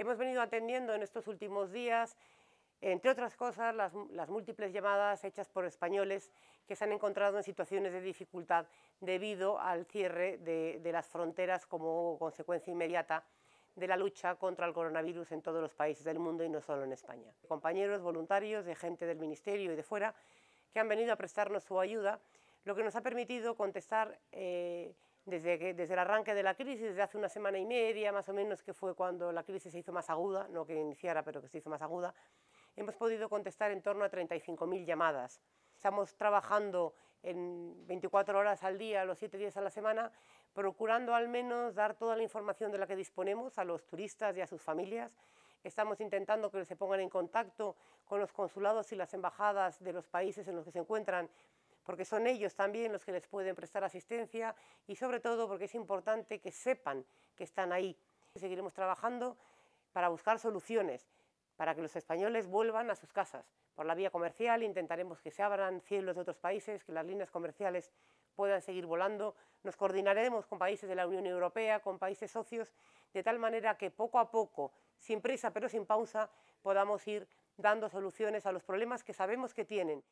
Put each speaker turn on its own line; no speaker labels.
Hemos venido atendiendo en estos últimos días, entre otras cosas, las, múltiples llamadas hechas por españoles que se han encontrado en situaciones de dificultad debido al cierre de, las fronteras como consecuencia inmediata de la lucha contra el coronavirus en todos los países del mundo y no solo en España. Compañeros, voluntarios, de gente del Ministerio y de fuera que han venido a prestarnos su ayuda, lo que nos ha permitido contestar eh, desde, el arranque de la crisis, desde hace una semana y media más o menos, que fue cuando la crisis se hizo más aguda, no que iniciara, pero que se hizo más aguda, hemos podido contestar en torno a 35.000 llamadas. Estamos trabajando en 24 horas al día, los 7 días a la semana, procurando al menos dar toda la información de la que disponemos a los turistas y a sus familias. Estamos intentando que se pongan en contacto con los consulados y las embajadas de los países en los que se encuentran porque son ellos también los que les pueden prestar asistencia y sobre todo porque es importante que sepan que están ahí. Seguiremos trabajando para buscar soluciones, para que los españoles vuelvan a sus casas. Por la vía comercial intentaremos que se abran cielos de otros países, que las líneas comerciales puedan seguir volando. Nos coordinaremos con países de la Unión Europea, con países socios, de tal manera que poco a poco, sin prisa pero sin pausa, podamos ir dando soluciones a los problemas que sabemos que tienen.